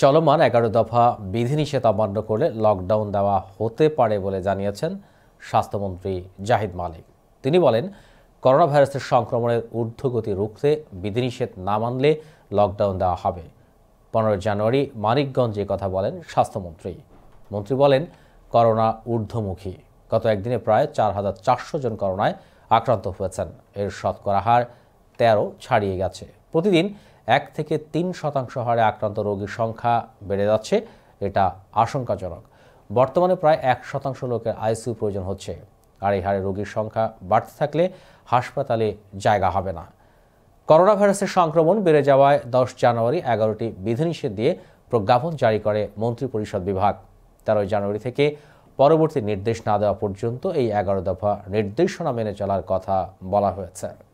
চলমান এগারো দফা বিধিনিষেধ অমান্য করলে লকডাউন দেওয়া হতে পারে বলে জানিয়েছেন স্বাস্থ্যমন্ত্রী জাহিদ মালিক তিনি বলেন করোনা ভাইরাসের সংক্রমণের ঊর্ধ্বগতি রুখতে বিধিনিষেধ না মানলে লকডাউন দেওয়া হবে পনেরো জানুয়ারি মানিকগঞ্জে কথা বলেন স্বাস্থ্যমন্ত্রী মন্ত্রী বলেন করোনা ঊর্ধ্বমুখী গত একদিনে প্রায় চার হাজার চারশো জন করোনায় আক্রান্ত হয়েছেন এর শতকরা হার তেরো ছাড়িয়ে গেছে প্রতিদিন এক থেকে তিন শতাংশ হারে আক্রান্ত রোগীর সংখ্যা বেড়ে যাচ্ছে এটা আশঙ্কাজনক বর্তমানে প্রায় এক শতাংশ লোকের আইসিউ প্রয়োজন হচ্ছে আর এই হারে রোগীর সংখ্যা বাড়তে থাকলে হাসপাতালে জায়গা হবে না করোনা ভাইরাসের সংক্রমণ বেড়ে যাওয়ায় দশ জানুয়ারি এগারোটি বিধিনিষেধ দিয়ে প্রজ্ঞাপন জারি করে মন্ত্রিপরিষদ বিভাগ তেরোই জানুয়ারি থেকে পরবর্তী নির্দেশ না দেওয়া পর্যন্ত এই এগারো দফা নির্দেশনা মেনে চলার কথা বলা হয়েছে